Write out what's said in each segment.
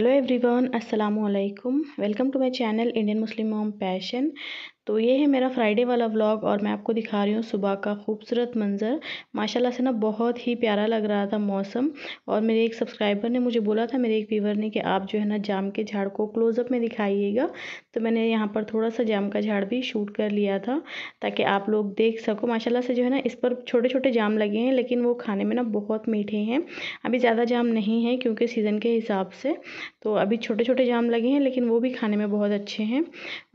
hello everyone assalamu alaikum welcome to my channel indian muslim mom passion तो ये है मेरा फ्राइडे वाला व्लॉग और मैं आपको दिखा रही हूँ सुबह का खूबसूरत मंज़र माशाल्लाह से ना बहुत ही प्यारा लग रहा था मौसम और मेरे एक सब्सक्राइबर ने मुझे बोला था मेरे एक व्यूवर ने कि आप जो है ना जाम के झाड़ को क्लोज़अप में दिखाइएगा तो मैंने यहाँ पर थोड़ा सा जाम का झाड़ भी शूट कर लिया था ताकि आप लोग देख सको माशाला से जो है ना इस पर छोटे छोटे जाम लगे हैं लेकिन वो खाने में ना बहुत मीठे हैं अभी ज़्यादा जाम नहीं है क्योंकि सीज़न के हिसाब से तो अभी छोटे छोटे जाम लगे हैं लेकिन वो भी खाने में बहुत अच्छे हैं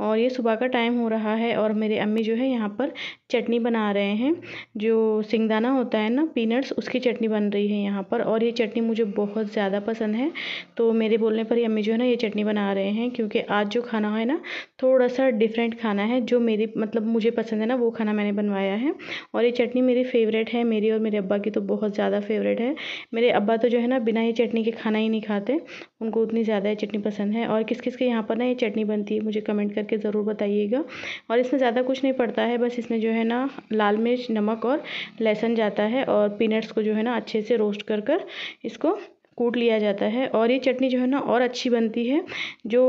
और ये सुबह का टाइम हो रहा रहा है और मेरे अम्मी जो है यहाँ पर चटनी बना रहे हैं जो सिंगदाना होता है ना पीनट्स उसकी चटनी बन रही है यहाँ पर और ये चटनी मुझे बहुत ज़्यादा पसंद है तो मेरे बोलने पर ही अम्मी जो है ना ये चटनी बना रहे हैं क्योंकि आज जो खाना है ना थोड़ा सा डिफ़रेंट खाना है जो मेरी मतलब मुझे पसंद है ना वो खाना मैंने बनवाया है और ये चटनी मेरी फ़ेवरेट है मेरी और मेरे अब्बा की तो बहुत ज़्यादा फ़ेवरेट है मेरे अब्बा तो जो है ना बिना ये चटनी के खाना ही नहीं खाते उनको उतनी ज़्यादा ये चटनी पसंद है और किस किस के यहाँ पर ना ये चटनी बनती है मुझे कमेंट करके ज़रूर बताइएगा और इसमें ज़्यादा कुछ नहीं पड़ता है बस इसमें जो है ना लाल मिर्च नमक और लहसन जाता है और पीनट्स को जो है ना अच्छे से रोस्ट कर कर इसको कूट लिया जाता है और ये चटनी जो है ना और अच्छी बनती है जो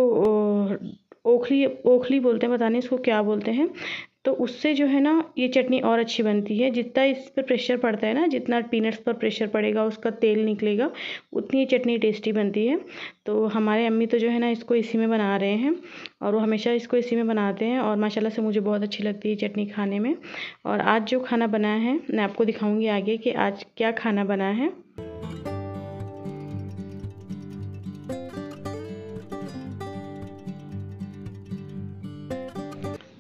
ओखली ओखली बोलते हैं पता नहीं इसको क्या बोलते हैं तो उससे जो है ना ये चटनी और अच्छी बनती है जितना इस पर प्रेशर पड़ता है ना जितना पीनट्स पर प्रेशर पड़ेगा उसका तेल निकलेगा उतनी ये चटनी टेस्टी बनती है तो हमारे अम्मी तो जो है ना इसको इसी में बना रहे हैं और वो हमेशा इसको इसी में बनाते हैं और माशाल्लाह से मुझे बहुत अच्छी लगती है चटनी खाने में और आज जो खाना बना है मैं आपको दिखाऊँगी आगे कि आज क्या खाना बना है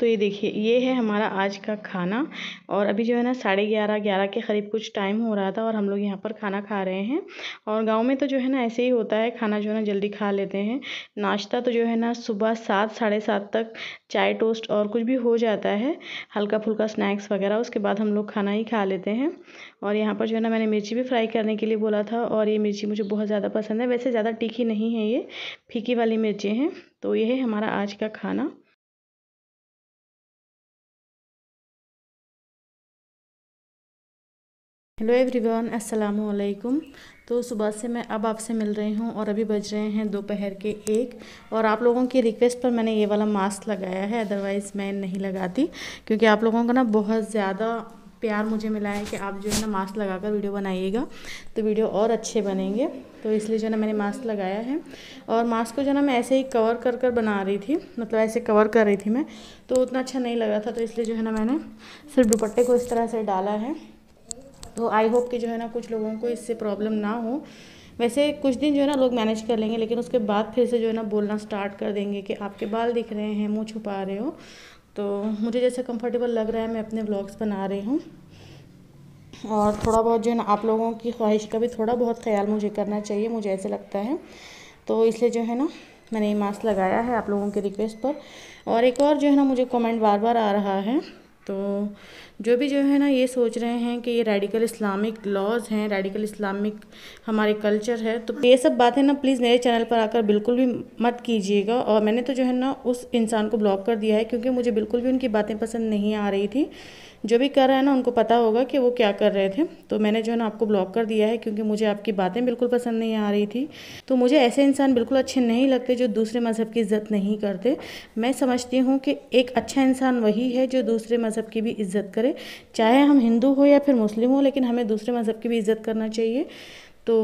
तो ये देखिए ये है हमारा आज का खाना और अभी जो है ना साढ़े ग्यारह ग्यारह के करीब कुछ टाइम हो रहा था और हम लोग यहाँ पर खाना खा रहे हैं और गाँव में तो जो है ना ऐसे ही होता है खाना जो है ना जल्दी खा लेते हैं नाश्ता तो जो है ना सुबह सात साढ़े सात तक चाय टोस्ट और कुछ भी हो जाता है हल्का फुल्का स्नैक्स वगैरह उसके बाद हम लोग खाना ही खा लेते हैं और यहाँ पर जो है ना मैंने मिर्ची भी फ्राई करने के लिए बोला था और ये मिर्ची मुझे बहुत ज़्यादा पसंद है वैसे ज़्यादा तीखी नहीं है ये फीकी वाली मिर्ची हैं तो ये है हमारा आज का खाना हेलो एवरीवन अस्सलाम वालेकुम तो सुबह से मैं अब आपसे मिल रही हूँ और अभी बज रहे हैं दोपहर के एक और आप लोगों की रिक्वेस्ट पर मैंने ये वाला मास्क लगाया है अदरवाइज़ मैं नहीं लगाती क्योंकि आप लोगों का ना बहुत ज़्यादा प्यार मुझे मिला है कि आप जो है ना मास्क लगाकर वीडियो बनाइएगा तो वीडियो और अच्छे बनेंगे तो इसलिए जो है ना मैंने मास्क लगाया है और मास्क को जो है ना मैं ऐसे ही कवर कर कर बना रही थी मतलब ऐसे कवर कर रही थी मैं तो उतना अच्छा नहीं लगा था तो इसलिए जो है ना मैंने सिर्फ दुपट्टे को इस तरह से डाला है तो आई होप कि जो है ना कुछ लोगों को इससे प्रॉब्लम ना हो वैसे कुछ दिन जो है ना लोग मैनेज कर लेंगे लेकिन उसके बाद फिर से जो है ना बोलना स्टार्ट कर देंगे कि आपके बाल दिख रहे हैं मुँह छुपा रहे हो तो मुझे जैसे कंफर्टेबल लग रहा है मैं अपने ब्लॉग्स बना रही हूँ और थोड़ा बहुत जो है ना आप लोगों की ख्वाहिश का भी थोड़ा बहुत ख्याल मुझे करना चाहिए मुझे ऐसे लगता है तो इसलिए जो है ना मैंने ये मास्क लगाया है आप लोगों के रिक्वेस्ट पर और एक और जो है ना मुझे कमेंट बार बार आ रहा है तो जो भी जो है ना ये सोच रहे हैं कि ये रेडिकल इस्लामिक लॉज हैं रेडिकल इस्लामिक हमारे कल्चर है तो ये सब बातें ना प्लीज़ मेरे चैनल पर आकर बिल्कुल भी मत कीजिएगा और मैंने तो जो है ना उस इंसान को ब्लॉक कर दिया है क्योंकि मुझे बिल्कुल भी उनकी बातें पसंद नहीं आ रही थी जो भी कर रहा है ना उनको पता होगा कि वो क्या कर रहे थे तो मैंने जो है ना आपको ब्लॉक कर दिया है क्योंकि मुझे आपकी बातें बिल्कुल पसंद नहीं आ रही थी तो मुझे ऐसे इंसान बिल्कुल अच्छे नहीं लगते जो दूसरे मज़हब की इज़्ज़त नहीं करते मैं समझती हूँ कि एक अच्छा इंसान वही है जो दूसरे मज़हब की भी इज़्ज़त करे चाहे हम हिंदू हो या फिर मुस्लिम हो लेकिन हमें दूसरे मज़हब की भी इज़्ज़त करना चाहिए तो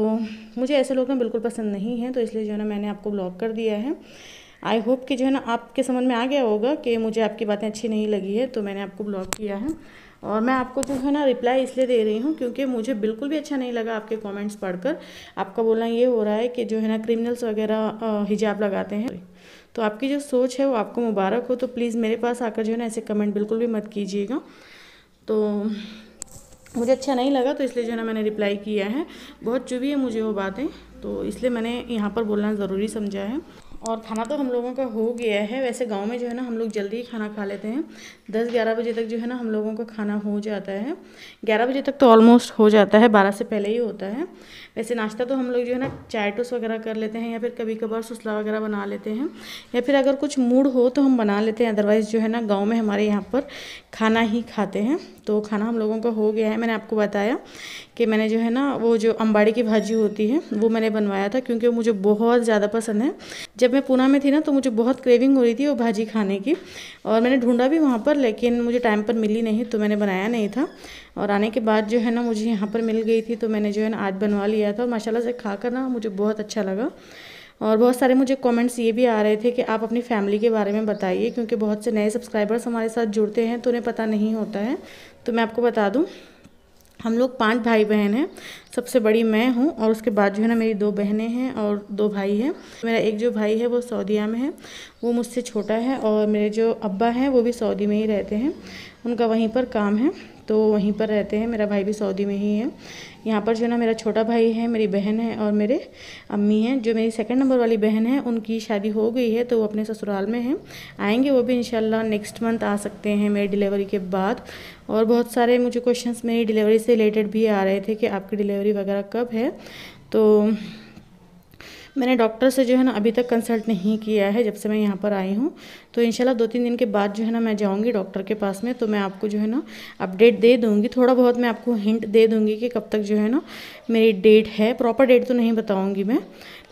मुझे ऐसे लोग ना बिल्कुल पसंद नहीं है तो इसलिए जो है ना मैंने आपको ब्लॉक कर दिया है आई होप कि जो है ना आपके समझ में आ गया होगा कि मुझे आपकी बातें अच्छी नहीं लगी है तो मैंने आपको ब्लॉक किया है और मैं आपको जो है ना रिप्लाई इसलिए दे रही हूँ क्योंकि मुझे बिल्कुल भी अच्छा नहीं लगा आपके कमेंट्स पढ़कर आपका बोलना ये हो रहा है कि जो है ना क्रिमिनल्स वगैरह हिजाब लगाते हैं तो आपकी जो सोच है वो आपको मुबारक हो तो प्लीज़ मेरे पास आकर जो है ना ऐसे कमेंट बिल्कुल भी मत कीजिएगा तो मुझे अच्छा नहीं लगा तो इसलिए जो है ना मैंने रिप्लाई किया है बहुत चुभी है मुझे वो बातें तो इसलिए मैंने यहाँ पर बोलना ज़रूरी समझा है और खाना तो हम लोगों का हो गया है वैसे गांव में जो है ना हम लोग जल्दी ही खाना खा लेते हैं दस ग्यारह बजे तक जो है ना हम लोगों का खाना हो जाता है ग्यारह बजे तक तो ऑलमोस्ट हो जाता है बारह से पहले ही होता है वैसे नाश्ता तो हम लोग जो है ना चाय टोस वगैरह कर लेते हैं या फिर कभी कभार सुसला वगैरह बना लेते हैं या फिर अगर कुछ मूड हो तो हम बना लेते हैं अदरवाइज़ जो है ना गाँव में हमारे यहाँ पर खाना ही खाते हैं तो खाना हम लोगों का हो गया है मैंने आपको बताया कि मैंने जो है ना वो जो अम्बाड़ी की भाजी होती है वो मैंने बनवाया था क्योंकि वो मुझे बहुत ज़्यादा पसंद है जब मैं पूना में थी ना तो मुझे बहुत क्रेविंग हो रही थी वो भाजी खाने की और मैंने ढूंढा भी वहाँ पर लेकिन मुझे टाइम पर मिली नहीं तो मैंने बनाया नहीं था और आने के बाद जो है ना मुझे यहाँ पर मिल गई थी तो मैंने जो है ना आज बनवा लिया था और माशाला से खा कर ना मुझे बहुत अच्छा लगा और बहुत सारे मुझे कमेंट्स ये भी आ रहे थे कि आप अपनी फैमिली के बारे में बताइए क्योंकि बहुत से नए सब्सक्राइबर्स हमारे साथ जुड़ते हैं तो उन्हें पता नहीं होता है तो मैं आपको बता दूँ हम लोग पांच भाई बहन हैं सबसे बड़ी मैं हूँ और उसके बाद जो है ना मेरी दो बहनें हैं और दो भाई हैं मेरा एक जो भाई है वो सऊदीया में है वो मुझसे छोटा है और मेरे जो अब्बा हैं वो भी सऊदी में ही रहते हैं उनका वहीं पर काम है तो वहीं पर रहते हैं मेरा भाई भी सऊदी में ही है यहाँ पर जो ना मेरा छोटा भाई है मेरी बहन है और मेरे अम्मी हैं जो मेरी सेकंड नंबर वाली बहन है उनकी शादी हो गई है तो वो अपने ससुराल में हैं आएंगे वो भी इंशाल्लाह नेक्स्ट मंथ आ सकते हैं मेरी डिलीवरी के बाद और बहुत सारे मुझे क्वेश्चंस मेरी डिलीवरी से रिलेटेड भी आ रहे थे कि आपकी डिलीवरी वगैरह कब है तो मैंने डॉक्टर से जो है ना अभी तक कंसल्ट नहीं किया है जब से मैं यहाँ पर आई हूँ तो इनशाला दो तीन दिन के बाद जो है ना मैं जाऊँगी डॉक्टर के पास में तो मैं आपको जो है ना अपडेट दे दूँगी थोड़ा बहुत मैं आपको हिंट दे दूँगी कि कब तक जो है ना मेरी डेट है प्रॉपर डेट तो नहीं बताऊँगी मैं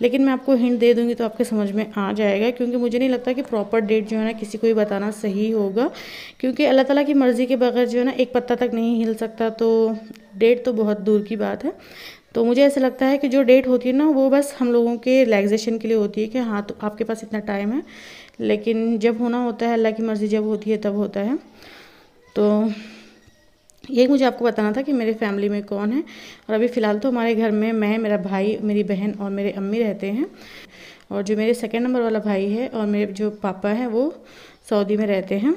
लेकिन मैं आपको हिंट दे दूँगी तो आपके समझ में आ जाएगा क्योंकि मुझे नहीं लगता कि प्रॉपर डेट जो है ना किसी को ही बताना सही होगा क्योंकि अल्लाह ताला की मर्ज़ी के बगैर जो है ना एक पत्ता तक नहीं हिल सकता तो डेट तो बहुत दूर की बात है तो मुझे ऐसा लगता है कि जो डेट होती है ना वो बस हम लोगों के रिलैक्सेशन के लिए होती है कि हाँ तो आपके पास इतना टाइम है लेकिन जब होना होता है अल्लाह की मर्ज़ी जब होती है तब होता है तो यही मुझे आपको बताना था कि मेरे फैमिली में कौन है और अभी फ़िलहाल तो हमारे घर में मैं मेरा भाई मेरी बहन और मेरे अम्मी रहते हैं और जो मेरे सेकेंड नंबर वाला भाई है और मेरे जो पापा हैं वो सऊदी में रहते हैं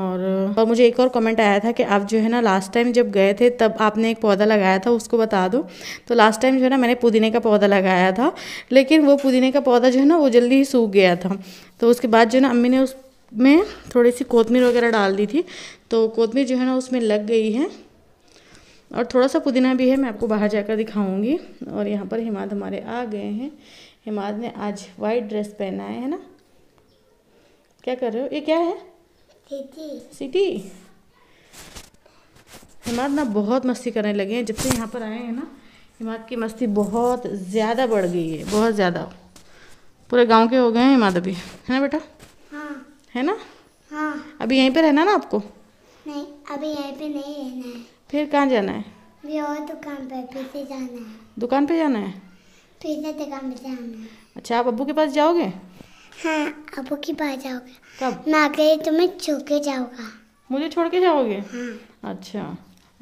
और और मुझे एक और कमेंट आया था कि आप जो है ना लास्ट टाइम जब गए थे तब आपने एक पौधा लगाया था उसको बता दो तो लास्ट टाइम जो है ना मैंने पुदीने का पौधा लगाया था लेकिन वो पुदीने का पौधा जो है ना वो जल्दी ही सूख गया था तो उसके बाद जो है ना अम्मी ने उस में थोड़ी सी कोतमीर वगैरह डाल दी थी तो कोतमीर जो है ना उसमें लग गई है और थोड़ा सा पुदीना भी है मैं आपको बाहर जाकर दिखाऊँगी और यहाँ पर हिमाद हमारे आ गए हैं हिमाद ने आज वाइट ड्रेस पहना है है ना क्या कर रहे हो ये क्या है सिटी हिमाद ना बहुत मस्ती करने लगे हैं जब से यहाँ पर आए हैं ना हिमाद की मस्ती बहुत ज़्यादा बढ़ गई है बहुत ज़्यादा पूरे गांव के हो गए हैं हिमाद अभी है ना बेटा हाँ है ना हाँ अभी यहीं पे रहना ना आपको नहीं अभी यहीं पे नहीं रहना है फिर कहाँ जाना है दुकान पे जाना है दुकान पे जाना है अच्छा आप अबू के पास जाओगे हाँ अबू के पास जाओगे कब मैं आगे तुम्हें तो छोड़ के जाऊँगा मुझे छोड़ के जाओगे हाँ अच्छा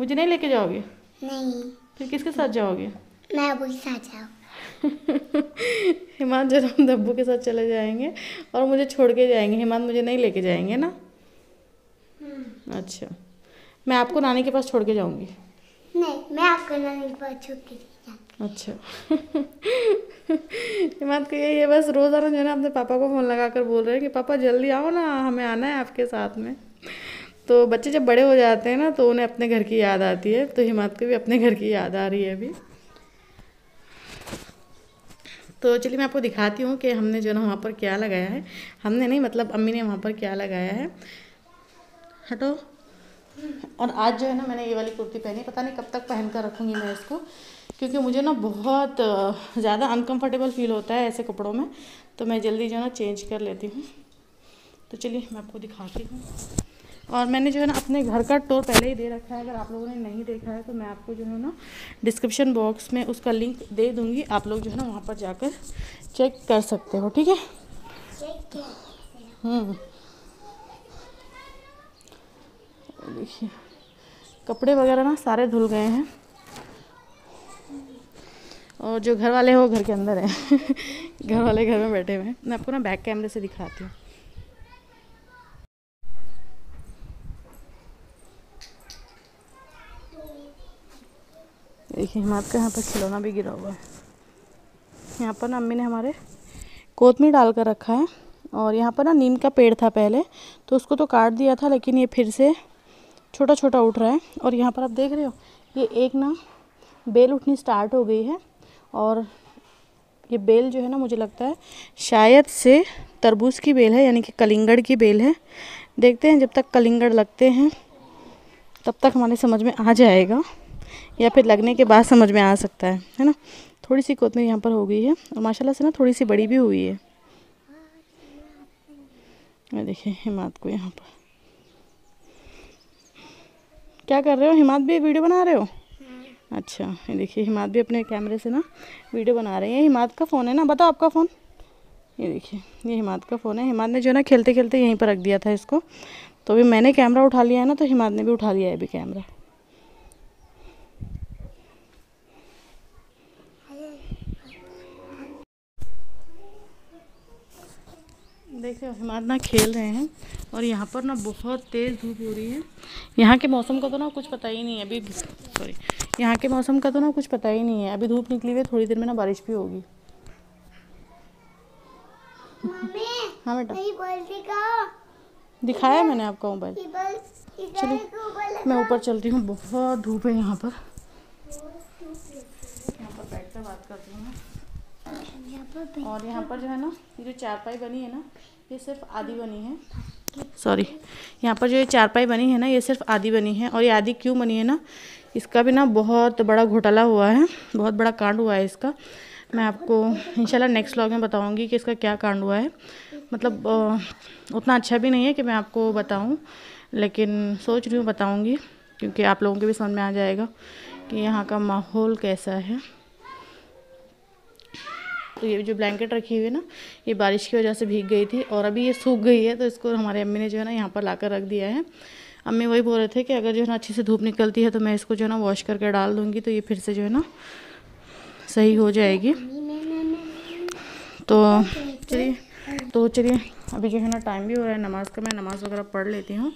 मुझे नहीं लेके जाओगे नहीं फिर किसके साथ जाओगे मैं अबू के साथ जाऊँगा हिमांत जब हम दब्बू तो के साथ चले जाएंगे और मुझे छोड़ के जाएंगे हिमांत मुझे नहीं लेके जाएंगे ना हम्म। अच्छा मैं आपको नानी के पास छोड़ के जाऊँगी नहीं मैं आपको नानी के पास छोड़ के अच्छा ये बात को यही है बस रोज़ाना जो है ना अपने पापा को फ़ोन लगा कर बोल रहे हैं कि पापा जल्दी आओ ना हमें आना है आपके साथ में तो बच्चे जब बड़े हो जाते हैं ना तो उन्हें अपने घर की याद आती है तो हिमात को भी अपने घर की याद आ रही है अभी तो चलिए मैं आपको दिखाती हूँ कि हमने जो है ना वहाँ पर क्या लगाया है हमने नहीं मतलब अम्मी ने वहाँ पर क्या लगाया है हटो और आज जो है ना मैंने ये वाली कुर्ती पहनी पता नहीं कब तक पहन कर रखूँगी मैं इसको क्योंकि मुझे ना बहुत ज़्यादा अनकंफर्टेबल फील होता है ऐसे कपड़ों में तो मैं जल्दी जो है ना चेंज कर लेती हूँ तो चलिए मैं आपको दिखाती हूँ और मैंने जो है ना अपने घर का टोर पहले ही दे रखा है अगर आप लोगों ने नहीं देखा है तो मैं आपको जो है ना डिस्क्रिप्शन बॉक्स में उसका लिंक दे दूँगी आप लोग जो है ना वहाँ पर जाकर चेक कर सकते हो ठीक है हम्म। देखिए कपड़े वगैरह ना सारे धुल गए हैं और जो घर वाले हैं वो घर के अंदर हैं घर वाले घर में बैठे हुए हैं मैं आपको ना बैक कैमरे से दिखाती हूँ देखिए हम आपके यहाँ पर खिलौना भी गिरा हुआ है यहाँ पर ना अम्मी ने हमारे में डाल कर रखा है और यहाँ पर ना नीम का पेड़ था पहले तो उसको तो काट दिया था लेकिन ये फिर से छोटा छोटा उठ रहा है और यहाँ पर आप देख रहे हो ये एक ना बेल उठनी स्टार्ट हो गई है और ये बेल जो है ना मुझे लगता है शायद से तरबूज की बेल है यानी कि कलिंगड़ की बेल है देखते हैं जब तक कलिंगड़ लगते हैं तब तक हमारे समझ में आ जाएगा या फिर लगने के बाद समझ में आ सकता है है ना थोड़ी सी कोतमी यहाँ पर हो गई है और माशाल्लाह से ना थोड़ी सी बड़ी भी हुई है मैं देखिए हिमात को यहाँ पर क्या कर रहे हो हिमात भी वीडियो बना रहे हो अच्छा ये देखिए हिमात भी अपने कैमरे से ना वीडियो बना रहे हैं हिमाद का फ़ोन है ना बताओ आपका फ़ोन ये देखिए ये हिमात का फ़ोन है हिमात ने जो ना खेलते खेलते यहीं पर रख दिया था इसको तो अभी मैंने कैमरा उठा लिया है ना तो हिमाद ने भी उठा लिया है अभी कैमरा देख रहे हो हिमाद ना खेल रहे हैं और यहाँ पर ना बहुत तेज़ धूप हो रही है यहाँ के मौसम का तो ना कुछ पता ही नहीं है अभी सॉरी यहाँ के मौसम का तो ना कुछ पता ही नहीं है अभी धूप निकली हुई है थोड़ी देर में ना बारिश भी होगी हाँ बेटा दिखाया मैंने आपका मोबाइल चलो मैं ऊपर चलती हूँ बहुत धूप है यहाँ पर यहाँ पर बैठ कर बात करती हूँ और यहाँ पर जो है ना ये जो चारपाई बनी है ना ये सिर्फ आधी बनी है सॉरी यहाँ पर जो ये चारपाई बनी है ना ये सिर्फ आधी बनी है और ये आधी क्यों बनी है ना इसका भी ना बहुत बड़ा घोटाला हुआ है बहुत बड़ा कांड हुआ है इसका मैं आपको इंशाल्लाह नेक्स्ट व्लॉग में बताऊंगी कि इसका क्या कांड हुआ है मतलब उतना अच्छा भी नहीं है कि मैं आपको बताऊं लेकिन सोच रही हूँ बताऊंगी क्योंकि आप लोगों के भी समझ में आ जाएगा कि यहाँ का माहौल कैसा है तो ये जो ब्लैंकेट रखी हुई है ना ये बारिश की वजह से भीग गई थी और अभी ये सूख गई है तो इसको हमारे अम्मी ने जो है ना यहाँ पर ला कर रख दिया है अम्मी वही बोल रहे थे कि अगर जो है ना अच्छे से धूप निकलती है तो मैं इसको जो है ना वॉश करके डाल दूँगी तो ये फिर से जो है ना सही हो जाएगी तो चलिए तो चलिए अभी जो है ना टाइम भी हो रहा है नमाज़ का मैं नमाज़ वगैरह पढ़ लेती हूँ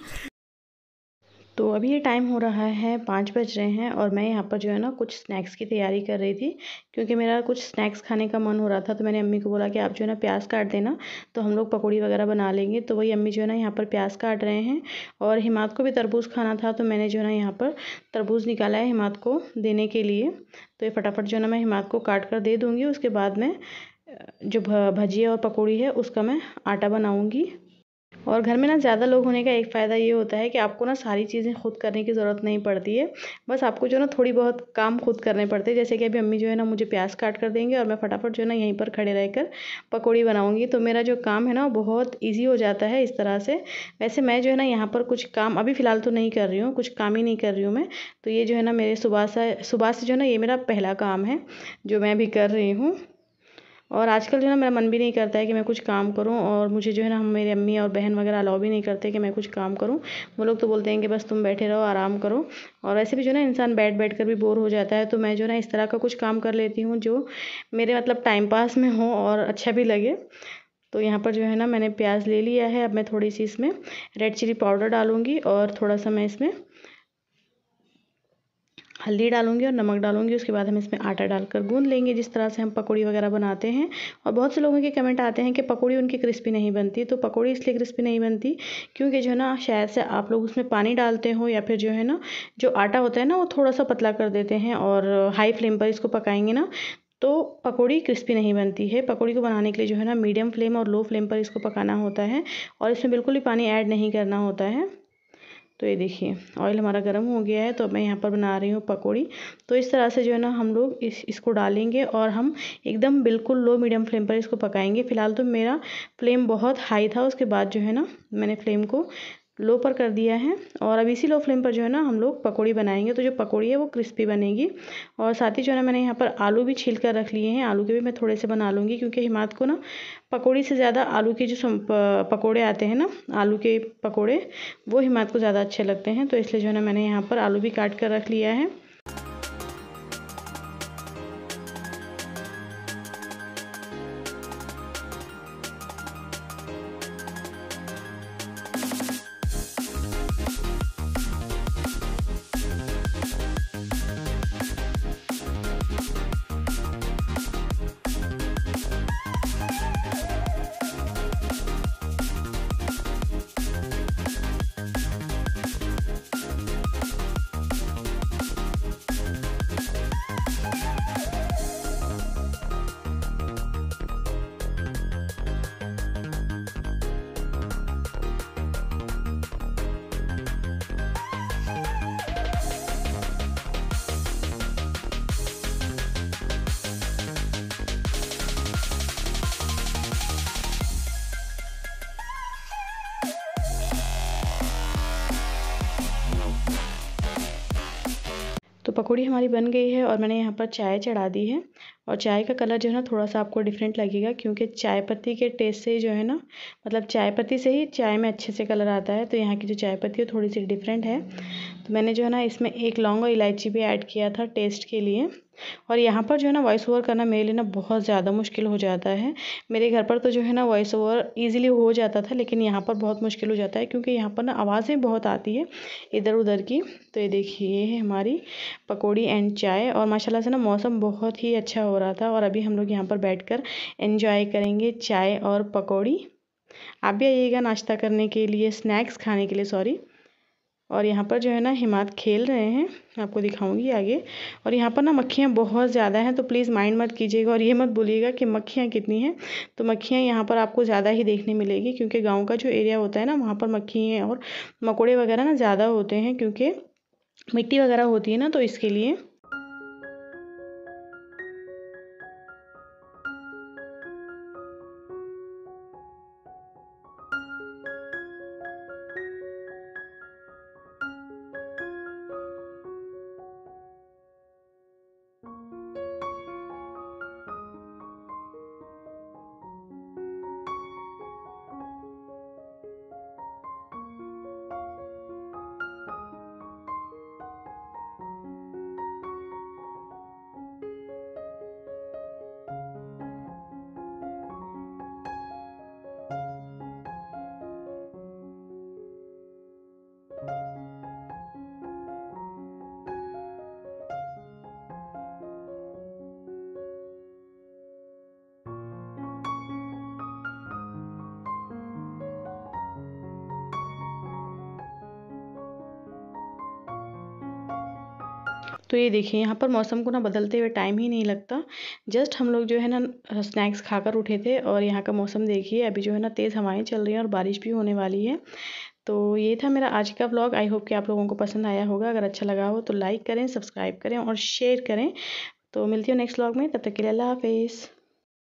तो अभी ये टाइम हो रहा है पाँच बज रहे हैं और मैं यहाँ पर जो है ना कुछ स्नैक्स की तैयारी कर रही थी क्योंकि मेरा कुछ स्नैक्स खाने का मन हो रहा था तो मैंने अम्मी को बोला कि आप जो है ना प्याज काट देना तो हम लोग पकौड़ी वगैरह बना लेंगे तो वही अम्मी जो है ना यहाँ पर प्याज काट रहे हैं और हिमात को भी तरबूज खाना था तो मैंने जो है ना यहाँ पर तरबूज निकाला है हिमात को देने के लिए तो ये फटाफट जो है ना मैं हिमात को काट कर दे दूँगी उसके बाद में जो भजिया और पकौड़ी है उसका मैं आटा बनाऊँगी और घर में ना ज़्यादा लोग होने का एक फ़ायदा ये होता है कि आपको ना सारी चीज़ें खुद करने की ज़रूरत नहीं पड़ती है बस आपको जो ना थोड़ी बहुत काम खुद करने पड़ते हैं जैसे कि अभी अम्मी जो है ना मुझे प्याज काट कर देंगे और मैं फटाफट जो है ना यहीं पर खड़े रहकर पकौड़ी बनाऊँगी तो मेरा जो काम है ना बहुत ईजी हो जाता है इस तरह से वैसे मैं जो है ना यहाँ पर कुछ काम अभी फ़िलहाल तो नहीं कर रही हूँ कुछ काम ही नहीं कर रही हूँ मैं तो ये जो है ना मेरे सुबह से सुबह से जो है ना ये मेरा पहला काम है जो मैं अभी कर रही हूँ और आजकल जो है ना मेरा मन भी नहीं करता है कि मैं कुछ काम करूँ और मुझे जो है ना मेरी अम्मी और बहन वगैरह अलाउ भी नहीं करते कि मैं कुछ काम करूँ वो लोग तो बोलते हैं कि बस तुम बैठे रहो आराम करो और वैसे भी जो है ना इंसान बैठ बैठ कर भी बोर हो जाता है तो मैं जो है ना इस तरह का कुछ काम कर लेती हूँ जो मेरे मतलब टाइम पास में हो और अच्छा भी लगे तो यहाँ पर जो है ना मैंने प्याज ले लिया है अब मैं थोड़ी सी इसमें रेड चिली पाउडर डालूँगी और थोड़ा सा मैं इसमें हल्दी डालूंगी और नमक डालूंगी उसके बाद हम इसमें आटा डालकर गूँद लेंगे जिस तरह से हम पकौड़ी वगैरह बनाते हैं और बहुत से लोगों के कमेंट आते हैं कि पकौड़ी उनकी क्रिस्पी नहीं बनती तो पकौड़ी इसलिए क्रिस्पी नहीं बनती क्योंकि जो है ना शायद से आप लोग उसमें पानी डालते हो या फिर जो है ना जो आटा होता है ना वो थोड़ा सा पतला कर देते हैं और हाई फ्लेम पर इसको पकाएंगे ना तो पकौड़ी क्रिस्पी नहीं बनती है पकौड़ी को बनाने के लिए जो है ना मीडियम फ्लेम और लो फ्लेम पर इसको पकाना होता है और इसमें बिल्कुल भी पानी ऐड नहीं करना होता है तो ये देखिए ऑयल हमारा गर्म हो गया है तो मैं यहाँ पर बना रही हूँ पकौड़ी तो इस तरह से जो है ना हम लोग इस इसको डालेंगे और हम एकदम बिल्कुल लो मीडियम फ्लेम पर इसको पकाएंगे फ़िलहाल तो मेरा फ्लेम बहुत हाई था उसके बाद जो है ना मैंने फ्लेम को लो पर कर दिया है और अब इसी लो फ्लेम पर जो है ना हम लोग पकौड़ी बनाएंगे तो जो पकौड़ी है वो क्रिस्पी बनेगी और साथ ही जो है ना मैंने यहाँ पर आलू भी छील कर रख लिए हैं आलू के भी मैं थोड़े से बना लूँगी क्योंकि हिमात को ना पकौड़ी से ज़्यादा आलू के जो पकौड़े आते हैं ना आलू के पकौड़े वो हिमात को ज़्यादा अच्छे लगते हैं तो इसलिए जो है ना मैंने यहाँ पर आलू भी काट कर रख लिया है पकौड़ी हमारी बन गई है और मैंने यहाँ पर चाय चढ़ा दी है और चाय का कलर जो है ना थोड़ा सा आपको डिफरेंट लगेगा क्योंकि चाय पत्ती के टेस्ट से ही जो है ना मतलब चाय पत्ती से ही चाय में अच्छे से कलर आता है तो यहाँ की जो चाय पत्ती है थोड़ी सी डिफरेंट है तो मैंने जो है ना इसमें एक लौंग और इलायची भी ऐड किया था टेस्ट के लिए और यहाँ पर जो है ना वॉइस ओवर करना मेरे लिए ना बहुत ज़्यादा मुश्किल हो जाता है मेरे घर पर तो जो है ना वॉइस ओवर ईजिली हो जाता था लेकिन यहाँ पर बहुत मुश्किल हो जाता है क्योंकि यहाँ पर ना आवाज़ें बहुत आती है इधर उधर की तो ये देखिए ये है हमारी पकौड़ी एंड चाय और माशाला से ना मौसम बहुत ही अच्छा हो रहा था और अभी हम लोग यहाँ पर बैठ कर करेंगे चाय और पकौड़ी आप भी आइएगा नाश्ता करने के लिए स्नैक्स खाने के लिए सॉरी और यहाँ पर जो है ना हिमात खेल रहे हैं आपको दिखाऊंगी आगे और यहाँ पर ना मक्खियाँ बहुत ज़्यादा हैं तो प्लीज़ माइंड मत कीजिएगा और ये मत बोलिएगा कि मक्खियाँ कितनी हैं तो मक्खियाँ यहाँ पर आपको ज़्यादा ही देखने मिलेगी क्योंकि गाँव का जो एरिया होता है ना वहाँ पर मक्खियाँ और मकोड़े वगैरह ना ज़्यादा होते हैं क्योंकि मिट्टी वगैरह होती है ना तो इसके लिए तो ये देखिए यहाँ पर मौसम को ना बदलते हुए टाइम ही नहीं लगता जस्ट हम लोग जो है ना स्नैक्स खाकर उठे थे और यहाँ का मौसम देखिए अभी जो है ना तेज़ हवाएं चल रही हैं और बारिश भी होने वाली है तो ये था मेरा आज का व्लॉग आई होप कि आप लोगों को पसंद आया होगा अगर अच्छा लगा हो तो लाइक करें सब्सक्राइब करें और शेयर करें तो मिलती हूँ नेक्स्ट व्लॉग में तब तक के लिए अल्लाह हाफिज़